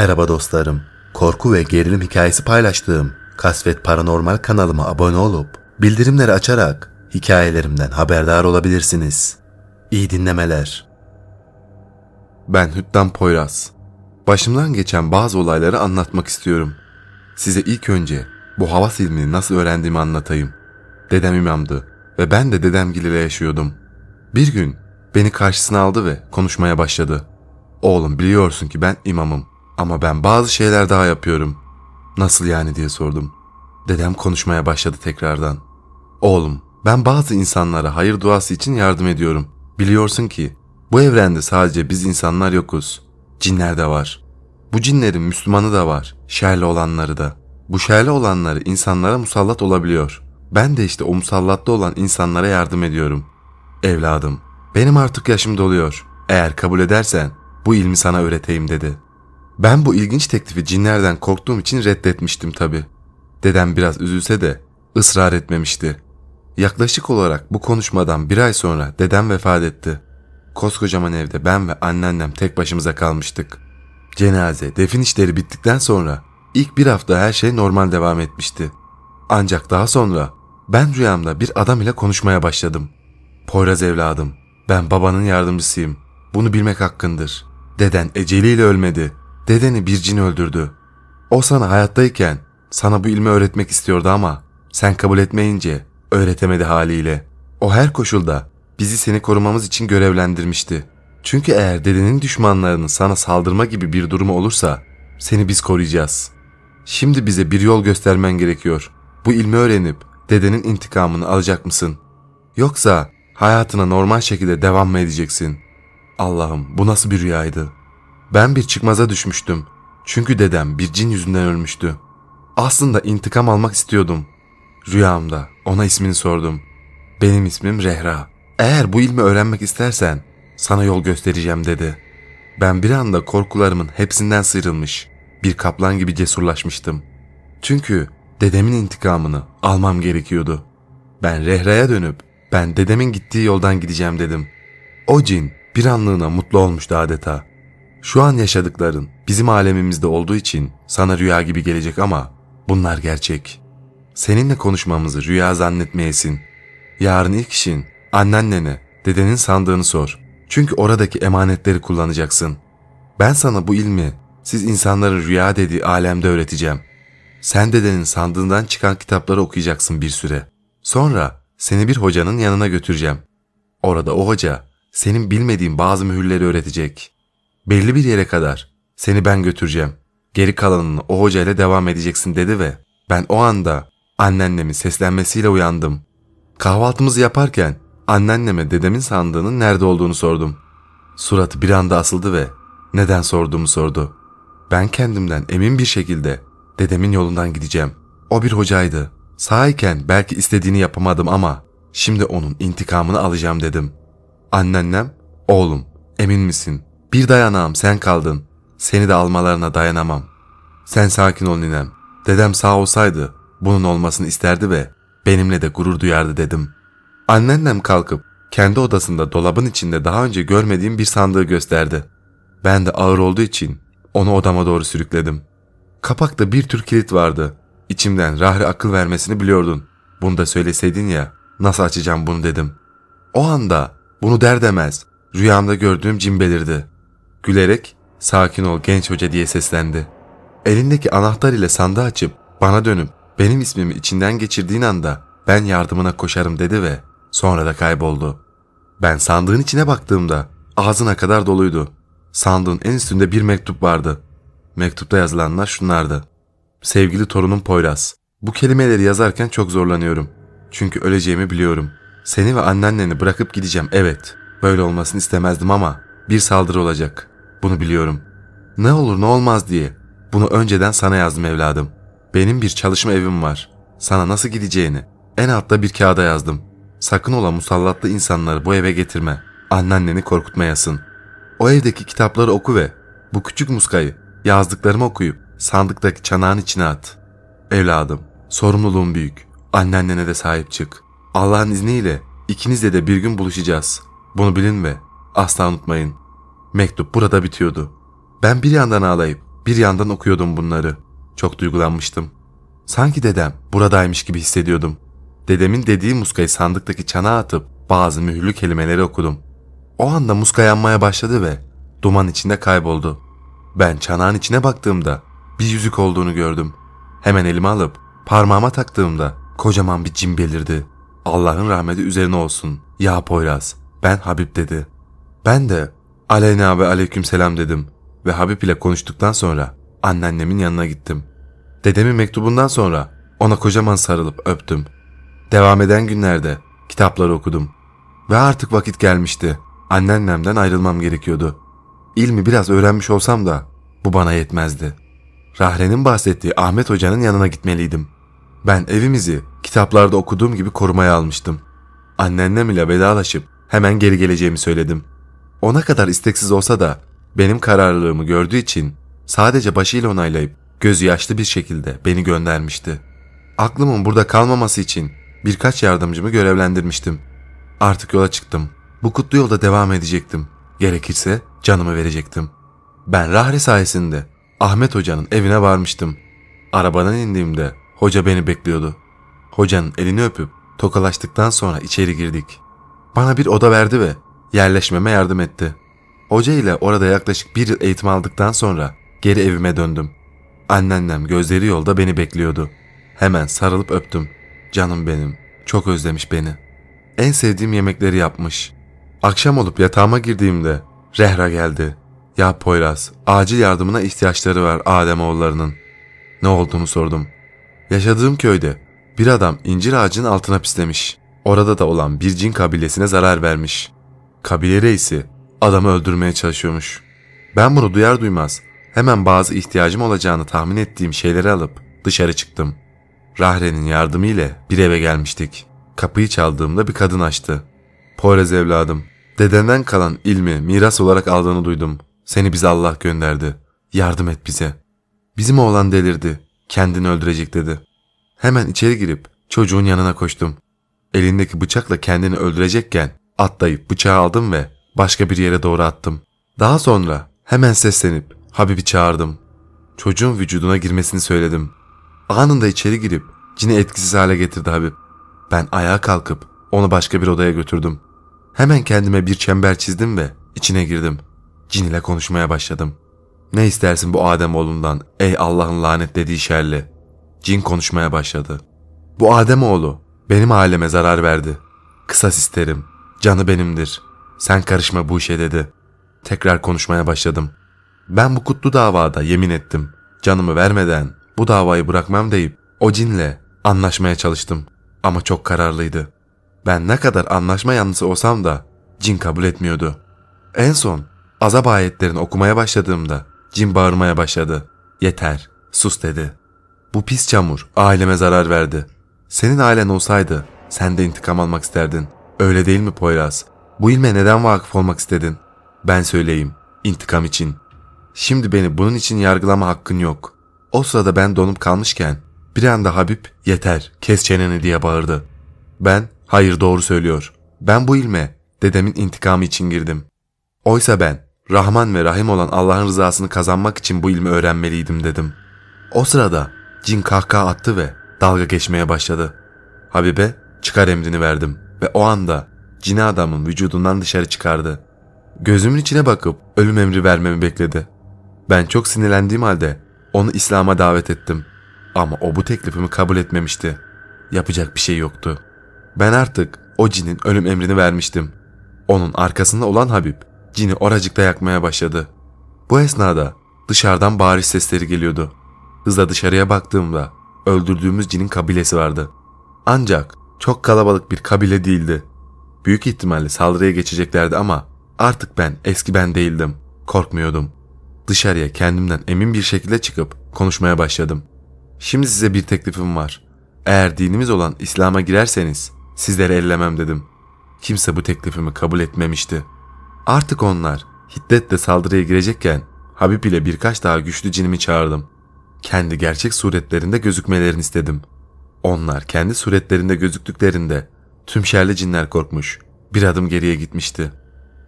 Merhaba dostlarım. Korku ve gerilim hikayesi paylaştığım Kasvet Paranormal kanalıma abone olup bildirimleri açarak hikayelerimden haberdar olabilirsiniz. İyi dinlemeler. Ben Hüttan Poyraz. Başımdan geçen bazı olayları anlatmak istiyorum. Size ilk önce bu havas ilmini nasıl öğrendiğimi anlatayım. Dedem imamdı ve ben de dedemgil yaşıyordum. Bir gün beni karşısına aldı ve konuşmaya başladı. Oğlum biliyorsun ki ben imamım. Ama ben bazı şeyler daha yapıyorum. Nasıl yani diye sordum. Dedem konuşmaya başladı tekrardan. Oğlum, ben bazı insanlara hayır duası için yardım ediyorum. Biliyorsun ki bu evrende sadece biz insanlar yokuz. Cinler de var. Bu cinlerin Müslümanı da var, şerli olanları da. Bu şerli olanları insanlara musallat olabiliyor. Ben de işte o musallatta olan insanlara yardım ediyorum. Evladım, benim artık yaşım doluyor. Eğer kabul edersen bu ilmi sana öğreteyim dedi.'' Ben bu ilginç teklifi cinlerden korktuğum için reddetmiştim tabii. Dedem biraz üzülse de ısrar etmemişti. Yaklaşık olarak bu konuşmadan bir ay sonra dedem vefat etti. Koskocaman evde ben ve anneannem tek başımıza kalmıştık. Cenaze, defin işleri bittikten sonra ilk bir hafta her şey normal devam etmişti. Ancak daha sonra ben rüyamda bir adam ile konuşmaya başladım. Poyraz evladım, ben babanın yardımcısıyım. Bunu bilmek hakkındır. Deden eceliyle ölmedi. Dedeni bir cin öldürdü. O sana hayattayken sana bu ilmi öğretmek istiyordu ama sen kabul etmeyince öğretemedi haliyle. O her koşulda bizi seni korumamız için görevlendirmişti. Çünkü eğer dedenin düşmanlarının sana saldırma gibi bir durumu olursa seni biz koruyacağız. Şimdi bize bir yol göstermen gerekiyor. Bu ilmi öğrenip dedenin intikamını alacak mısın? Yoksa hayatına normal şekilde devam mı edeceksin? Allah'ım bu nasıl bir rüyaydı?'' Ben bir çıkmaza düşmüştüm. Çünkü dedem bir cin yüzünden ölmüştü. Aslında intikam almak istiyordum. Rüyamda ona ismini sordum. Benim ismim Rehra. Eğer bu ilmi öğrenmek istersen sana yol göstereceğim dedi. Ben bir anda korkularımın hepsinden sıyrılmış, bir kaplan gibi cesurlaşmıştım. Çünkü dedemin intikamını almam gerekiyordu. Ben Rehra'ya dönüp ben dedemin gittiği yoldan gideceğim dedim. O cin bir anlığına mutlu olmuştu adeta. Şu an yaşadıkların bizim alemimizde olduğu için sana rüya gibi gelecek ama bunlar gerçek. Seninle konuşmamızı rüya zannetmeyesin. Yarın ilk işin anneannene, dedenin sandığını sor. Çünkü oradaki emanetleri kullanacaksın. Ben sana bu ilmi siz insanların rüya dediği alemde öğreteceğim. Sen dedenin sandığından çıkan kitapları okuyacaksın bir süre. Sonra seni bir hocanın yanına götüreceğim. Orada o hoca senin bilmediğin bazı mühürleri öğretecek. Belli bir yere kadar. Seni ben götüreceğim. Geri kalanını o hocayla devam edeceksin dedi ve ben o anda anneannemin seslenmesiyle uyandım. Kahvaltımızı yaparken anneanneme dedemin sandığının nerede olduğunu sordum. Suratı bir anda asıldı ve neden sorduğumu sordu. Ben kendimden emin bir şekilde dedemin yolundan gideceğim. O bir hocaydı. Sağyken belki istediğini yapamadım ama şimdi onun intikamını alacağım dedim. Anneannem, oğlum emin misin? Bir dayanağım sen kaldın. Seni de almalarına dayanamam. Sen sakin ol ninem. Dedem sağ olsaydı bunun olmasını isterdi ve benimle de gurur duyardı dedim. Anneannem kalkıp kendi odasında dolabın içinde daha önce görmediğim bir sandığı gösterdi. Ben de ağır olduğu için onu odama doğru sürükledim. Kapakta bir tür kilit vardı. İçimden Rahri akıl vermesini biliyordun. Bunu da söyleseydin ya nasıl açacağım bunu dedim. O anda bunu der demez rüyamda gördüğüm cin belirdi. Gülerek sakin ol genç hoca diye seslendi. Elindeki anahtar ile sandığı açıp bana dönüp benim ismimi içinden geçirdiğin anda ben yardımına koşarım dedi ve sonra da kayboldu. Ben sandığın içine baktığımda ağzına kadar doluydu. Sandığın en üstünde bir mektup vardı. Mektupta yazılanlar şunlardı. Sevgili torunum Poyraz, bu kelimeleri yazarken çok zorlanıyorum. Çünkü öleceğimi biliyorum. Seni ve anneanneni bırakıp gideceğim evet. Böyle olmasını istemezdim ama bir saldırı olacak. Bunu biliyorum. Ne olur ne olmaz diye. Bunu önceden sana yazdım evladım. Benim bir çalışma evim var. Sana nasıl gideceğini en altta bir kağıda yazdım. Sakın ola musallatlı insanları bu eve getirme. Anneanneni korkutmayasın. O evdeki kitapları oku ve bu küçük muskayı yazdıklarımı okuyup sandıktaki çanağın içine at. Evladım, sorumluluğun büyük. Anneannene de sahip çık. Allah'ın izniyle ikinizle de bir gün buluşacağız. Bunu bilin ve asla unutmayın. Mektup burada bitiyordu. Ben bir yandan ağlayıp bir yandan okuyordum bunları. Çok duygulanmıştım. Sanki dedem buradaymış gibi hissediyordum. Dedemin dediği muskayı sandıktaki çana atıp bazı mühürlü kelimeleri okudum. O anda muska yanmaya başladı ve duman içinde kayboldu. Ben çanağın içine baktığımda bir yüzük olduğunu gördüm. Hemen elime alıp parmağıma taktığımda kocaman bir cin belirdi. Allah'ın rahmeti üzerine olsun. Ya Poyraz, ben Habib dedi. Ben de Aleyna ve aleyküm selam dedim ve Habib ile konuştuktan sonra anneannemin yanına gittim. Dedemin mektubundan sonra ona kocaman sarılıp öptüm. Devam eden günlerde kitapları okudum. Ve artık vakit gelmişti. Anneannemden ayrılmam gerekiyordu. İlmi biraz öğrenmiş olsam da bu bana yetmezdi. Rahre'nin bahsettiği Ahmet Hoca'nın yanına gitmeliydim. Ben evimizi kitaplarda okuduğum gibi korumaya almıştım. Anneannem ile vedalaşıp hemen geri geleceğimi söyledim.'' Ona kadar isteksiz olsa da benim kararlılığımı gördüğü için sadece başıyla onaylayıp gözü yaşlı bir şekilde beni göndermişti. Aklımın burada kalmaması için birkaç yardımcımı görevlendirmiştim. Artık yola çıktım. Bu kutlu yolda devam edecektim. Gerekirse canımı verecektim. Ben Rahre sayesinde Ahmet Hoca'nın evine varmıştım. Arabadan indiğimde hoca beni bekliyordu. Hocanın elini öpüp tokalaştıktan sonra içeri girdik. Bana bir oda verdi ve yerleşmeme yardım etti. Hoca ile orada yaklaşık bir yıl eğitim aldıktan sonra geri evime döndüm. Anneannem gözleri yolda beni bekliyordu. Hemen sarılıp öptüm. Canım benim, çok özlemiş beni. En sevdiğim yemekleri yapmış. Akşam olup yatağıma girdiğimde Rehra geldi. Ya Poyraz, acil yardımına ihtiyaçları var Adem oğullarının. Ne olduğunu sordum. Yaşadığım köyde bir adam incir ağacının altına pislemiş. Orada da olan bir cin kabilesine zarar vermiş. Kabile reisi adamı öldürmeye çalışıyormuş. Ben bunu duyar duymaz hemen bazı ihtiyacım olacağını tahmin ettiğim şeyleri alıp dışarı çıktım. Rahre'nin yardımı ile bir eve gelmiştik. Kapıyı çaldığımda bir kadın açtı. Poyraz evladım, dedenden kalan ilmi miras olarak aldığını duydum. Seni bize Allah gönderdi. Yardım et bize. Bizim oğlan delirdi. Kendini öldürecek dedi. Hemen içeri girip çocuğun yanına koştum. Elindeki bıçakla kendini öldürecekken Atlayıp bıçağı aldım ve başka bir yere doğru attım. Daha sonra hemen seslenip Habib'i çağırdım. Çocuğun vücuduna girmesini söyledim. Anında içeri girip cini etkisiz hale getirdi Habib. Ben ayağa kalkıp onu başka bir odaya götürdüm. Hemen kendime bir çember çizdim ve içine girdim. Cin ile konuşmaya başladım. Ne istersin bu Adem oğlundan ey Allah'ın lanetlediği şerli. Cin konuşmaya başladı. Bu Adem oğlu benim aileme zarar verdi. Kısas isterim. Canı benimdir. Sen karışma bu işe dedi. Tekrar konuşmaya başladım. Ben bu kutlu davada yemin ettim. Canımı vermeden bu davayı bırakmam deyip o cinle anlaşmaya çalıştım. Ama çok kararlıydı. Ben ne kadar anlaşma yanlısı olsam da cin kabul etmiyordu. En son azap ayetlerini okumaya başladığımda cin bağırmaya başladı. Yeter, sus dedi. Bu pis çamur aileme zarar verdi. Senin ailen olsaydı sen de intikam almak isterdin. Öyle değil mi Poyraz? Bu ilme neden vakıf olmak istedin? Ben söyleyeyim. İntikam için. Şimdi beni bunun için yargılama hakkın yok. O sırada ben donup kalmışken bir anda Habib yeter kes çeneni diye bağırdı. Ben hayır doğru söylüyor. Ben bu ilme dedemin intikamı için girdim. Oysa ben Rahman ve Rahim olan Allah'ın rızasını kazanmak için bu ilmi öğrenmeliydim dedim. O sırada cin kahkaha attı ve dalga geçmeye başladı. Habibe çıkar emrini verdim.'' ve o anda cini adamın vücudundan dışarı çıkardı. Gözümün içine bakıp ölüm emri vermemi bekledi. Ben çok sinirlendiğim halde onu İslam'a davet ettim. Ama o bu teklifimi kabul etmemişti. Yapacak bir şey yoktu. Ben artık o cinin ölüm emrini vermiştim. Onun arkasında olan Habib cini oracıkta yakmaya başladı. Bu esnada dışarıdan bağırış sesleri geliyordu. Hızla dışarıya baktığımda öldürdüğümüz cinin kabilesi vardı. Ancak çok kalabalık bir kabile değildi. Büyük ihtimalle saldırıya geçeceklerdi ama artık ben eski ben değildim. Korkmuyordum. Dışarıya kendimden emin bir şekilde çıkıp konuşmaya başladım. Şimdi size bir teklifim var. Eğer dinimiz olan İslam'a girerseniz sizleri ellemem dedim. Kimse bu teklifimi kabul etmemişti. Artık onlar hiddetle saldırıya girecekken Habib ile birkaç daha güçlü cinimi çağırdım. Kendi gerçek suretlerinde gözükmelerini istedim.'' Onlar kendi suretlerinde gözüktüklerinde tüm şerli cinler korkmuş. Bir adım geriye gitmişti.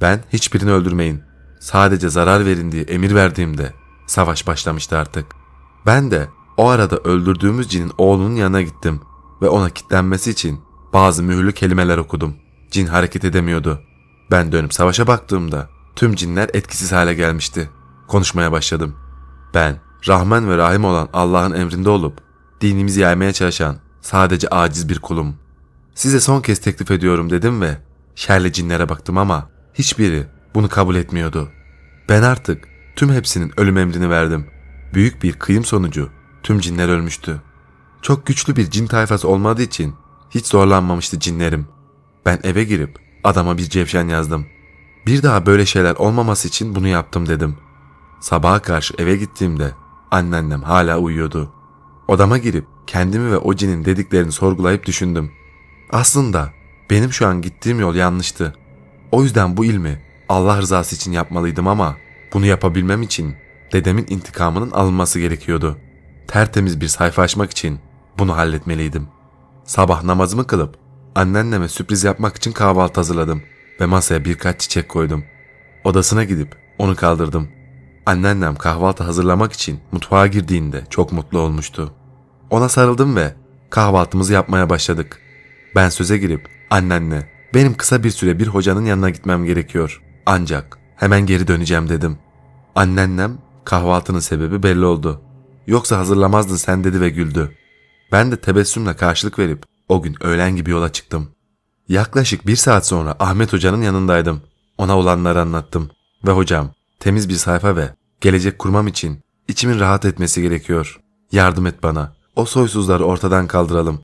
Ben hiçbirini öldürmeyin. Sadece zarar verin diye emir verdiğimde savaş başlamıştı artık. Ben de o arada öldürdüğümüz cinin oğlunun yanına gittim ve ona kitlenmesi için bazı mühürlü kelimeler okudum. Cin hareket edemiyordu. Ben dönüp savaşa baktığımda tüm cinler etkisiz hale gelmişti. Konuşmaya başladım. Ben, Rahman ve Rahim olan Allah'ın emrinde olup dinimizi yaymaya çalışan sadece aciz bir kulum. Size son kez teklif ediyorum dedim ve şerli cinlere baktım ama hiçbiri bunu kabul etmiyordu. Ben artık tüm hepsinin ölüm emrini verdim. Büyük bir kıyım sonucu tüm cinler ölmüştü. Çok güçlü bir cin tayfası olmadığı için hiç zorlanmamıştı cinlerim. Ben eve girip adama bir cevşen yazdım. Bir daha böyle şeyler olmaması için bunu yaptım dedim. Sabaha karşı eve gittiğimde anneannem hala uyuyordu. Odama girip kendimi ve Oji'nin dediklerini sorgulayıp düşündüm. Aslında benim şu an gittiğim yol yanlıştı. O yüzden bu ilmi Allah rızası için yapmalıydım ama bunu yapabilmem için dedemin intikamının alınması gerekiyordu. Tertemiz bir sayfa açmak için bunu halletmeliydim. Sabah namazımı kılıp annenleme sürpriz yapmak için kahvaltı hazırladım ve masaya birkaç çiçek koydum. Odasına gidip onu kaldırdım. Anneannem kahvaltı hazırlamak için mutfağa girdiğinde çok mutlu olmuştu. Ona sarıldım ve kahvaltımızı yapmaya başladık. Ben söze girip annenle benim kısa bir süre bir hocanın yanına gitmem gerekiyor. Ancak hemen geri döneceğim dedim. Anneannem kahvaltının sebebi belli oldu. Yoksa hazırlamazdın sen dedi ve güldü. Ben de tebessümle karşılık verip o gün öğlen gibi yola çıktım. Yaklaşık bir saat sonra Ahmet hocanın yanındaydım. Ona olanları anlattım. Ve hocam temiz bir sayfa ve Gelecek kurmam için içimin rahat etmesi gerekiyor. Yardım et bana. O soysuzları ortadan kaldıralım.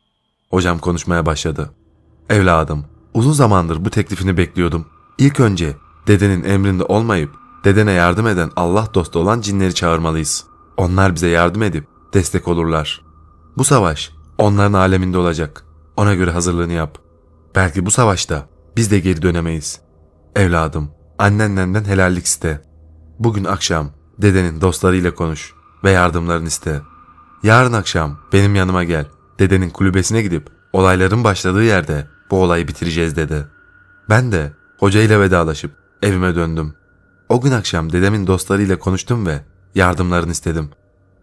Hocam konuşmaya başladı. Evladım, uzun zamandır bu teklifini bekliyordum. İlk önce dedenin emrinde olmayıp dedene yardım eden Allah dostu olan cinleri çağırmalıyız. Onlar bize yardım edip destek olurlar. Bu savaş onların aleminde olacak. Ona göre hazırlığını yap. Belki bu savaşta biz de geri dönemeyiz. Evladım, annenlenden helallik iste. Bugün akşam Dedenin dostlarıyla konuş ve yardımlarını iste. Yarın akşam benim yanıma gel. Dedenin kulübesine gidip olayların başladığı yerde bu olayı bitireceğiz dedi. Ben de hocayla vedalaşıp evime döndüm. O gün akşam dedemin dostlarıyla konuştum ve yardımlarını istedim.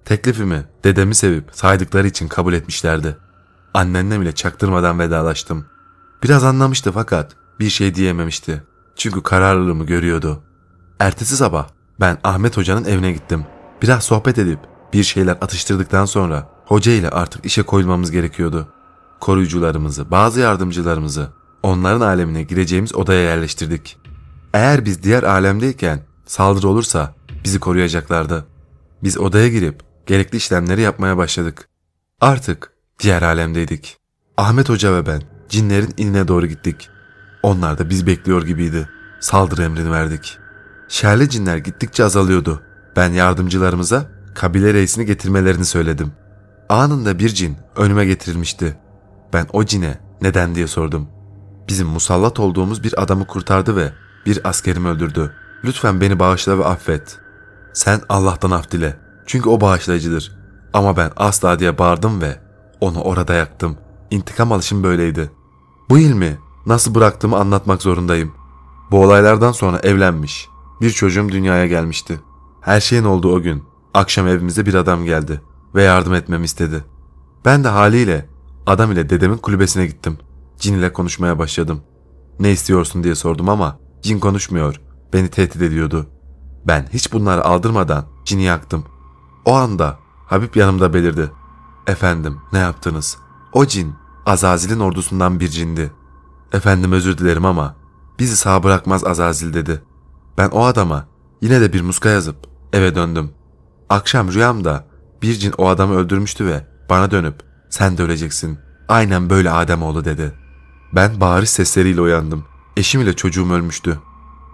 Teklifimi dedemi sevip saydıkları için kabul etmişlerdi. Annenle bile çaktırmadan vedalaştım. Biraz anlamıştı fakat bir şey diyememişti. Çünkü kararlılığımı görüyordu. Ertesi sabah ben Ahmet Hoca'nın evine gittim. Biraz sohbet edip bir şeyler atıştırdıktan sonra hoca ile artık işe koyulmamız gerekiyordu. Koruyucularımızı, bazı yardımcılarımızı onların alemine gireceğimiz odaya yerleştirdik. Eğer biz diğer alemdeyken saldırı olursa bizi koruyacaklardı. Biz odaya girip gerekli işlemleri yapmaya başladık. Artık diğer alemdeydik. Ahmet Hoca ve ben cinlerin inine doğru gittik. Onlar da biz bekliyor gibiydi. Saldırı emrini verdik. Şerli cinler gittikçe azalıyordu. Ben yardımcılarımıza kabile reisini getirmelerini söyledim. Anında bir cin önüme getirilmişti. Ben o cine neden diye sordum. Bizim musallat olduğumuz bir adamı kurtardı ve bir askerimi öldürdü. Lütfen beni bağışla ve affet. Sen Allah'tan af dile. Çünkü o bağışlayıcıdır. Ama ben asla diye bağırdım ve onu orada yaktım. İntikam alışım böyleydi. Bu ilmi nasıl bıraktığımı anlatmak zorundayım. Bu olaylardan sonra evlenmiş. Bir çocuğum dünyaya gelmişti. Her şeyin olduğu o gün akşam evimize bir adam geldi ve yardım etmemi istedi. Ben de haliyle adam ile dedemin kulübesine gittim. Cin ile konuşmaya başladım. Ne istiyorsun diye sordum ama cin konuşmuyor. Beni tehdit ediyordu. Ben hiç bunları aldırmadan cini yaktım. O anda Habib yanımda belirdi. Efendim ne yaptınız? O cin Azazil'in ordusundan bir cindi. Efendim özür dilerim ama bizi sağ bırakmaz Azazil dedi. Ben o adama yine de bir muska yazıp eve döndüm. Akşam rüyamda bir cin o adamı öldürmüştü ve bana dönüp sen de öleceksin. Aynen böyle Adem oğlu dedi. Ben bağırış sesleriyle uyandım. Eşim ile çocuğum ölmüştü.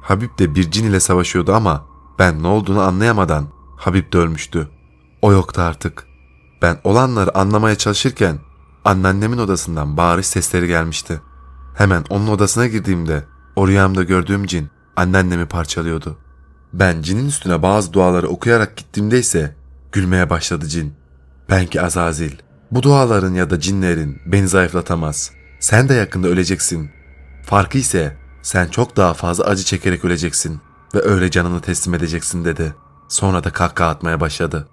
Habib de bir cin ile savaşıyordu ama ben ne olduğunu anlayamadan Habib de ölmüştü. O yoktu artık. Ben olanları anlamaya çalışırken anneannemin odasından bağırış sesleri gelmişti. Hemen onun odasına girdiğimde o rüyamda gördüğüm cin anneannemi parçalıyordu. Ben cinin üstüne bazı duaları okuyarak gittiğimde ise gülmeye başladı cin. Ben ki Azazil, bu duaların ya da cinlerin beni zayıflatamaz. Sen de yakında öleceksin. Farkı ise sen çok daha fazla acı çekerek öleceksin ve öyle canını teslim edeceksin dedi. Sonra da kahkaha atmaya başladı.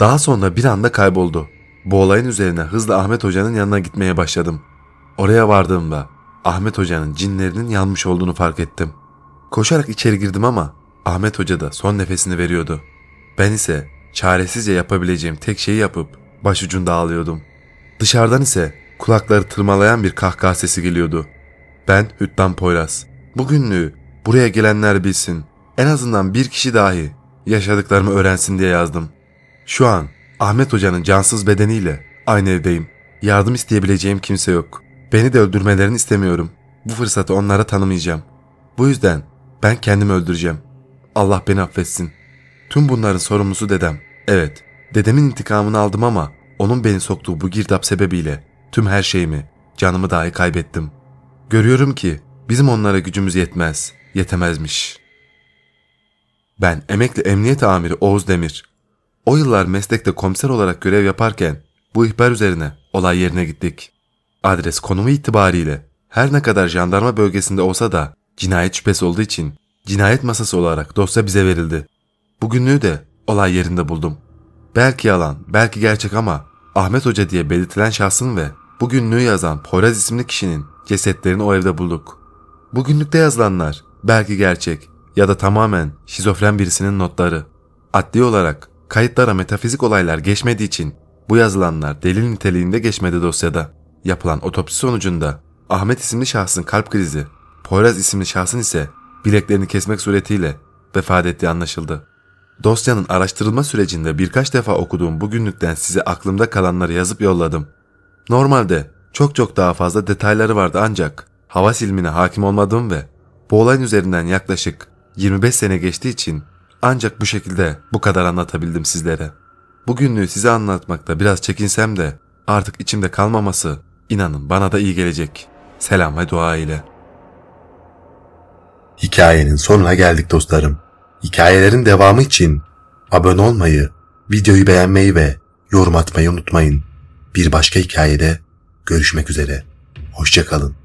Daha sonra bir anda kayboldu. Bu olayın üzerine hızla Ahmet Hoca'nın yanına gitmeye başladım. Oraya vardığımda Ahmet Hoca'nın cinlerinin yanmış olduğunu fark ettim. Koşarak içeri girdim ama Ahmet Hoca da son nefesini veriyordu. Ben ise çaresizce yapabileceğim tek şeyi yapıp başucunda ağlıyordum. Dışarıdan ise kulakları tırmalayan bir kahkaha sesi geliyordu. Ben Hüttan Poyraz. Bugünlüğü buraya gelenler bilsin. En azından bir kişi dahi yaşadıklarımı öğrensin diye yazdım. Şu an Ahmet Hoca'nın cansız bedeniyle aynı evdeyim. Yardım isteyebileceğim kimse yok. Beni de öldürmelerini istemiyorum. Bu fırsatı onlara tanımayacağım. Bu yüzden ben kendimi öldüreceğim. Allah beni affetsin. Tüm bunların sorumlusu dedem. Evet, dedemin intikamını aldım ama onun beni soktuğu bu girdap sebebiyle tüm her şeyimi, canımı dahi kaybettim. Görüyorum ki bizim onlara gücümüz yetmez, yetemezmiş. Ben emekli emniyet amiri Oğuz Demir. O yıllar meslekte komiser olarak görev yaparken bu ihbar üzerine olay yerine gittik. Adres konumu itibariyle her ne kadar jandarma bölgesinde olsa da Cinayet şüphesi olduğu için cinayet masası olarak dosya bize verildi. Bugünlüğü de olay yerinde buldum. Belki yalan, belki gerçek ama Ahmet Hoca diye belirtilen şahsın ve bugünlüğü yazan Poyraz isimli kişinin cesetlerini o evde bulduk. Bugünlükte yazılanlar belki gerçek ya da tamamen şizofren birisinin notları. Adli olarak kayıtlara metafizik olaylar geçmediği için bu yazılanlar delil niteliğinde geçmedi dosyada. Yapılan otopsi sonucunda Ahmet isimli şahsın kalp krizi Poyraz isimli şahsın ise bileklerini kesmek suretiyle vefat ettiği anlaşıldı. Dosyanın araştırılma sürecinde birkaç defa okuduğum bu günlükten size aklımda kalanları yazıp yolladım. Normalde çok çok daha fazla detayları vardı ancak hava silmine hakim olmadığım ve bu olayın üzerinden yaklaşık 25 sene geçtiği için ancak bu şekilde bu kadar anlatabildim sizlere. Bu günlüğü size anlatmakta biraz çekinsem de artık içimde kalmaması inanın bana da iyi gelecek. Selam ve dua ile.'' Hikayenin sonuna geldik dostlarım. Hikayelerin devamı için abone olmayı, videoyu beğenmeyi ve yorum atmayı unutmayın. Bir başka hikayede görüşmek üzere. Hoşçakalın.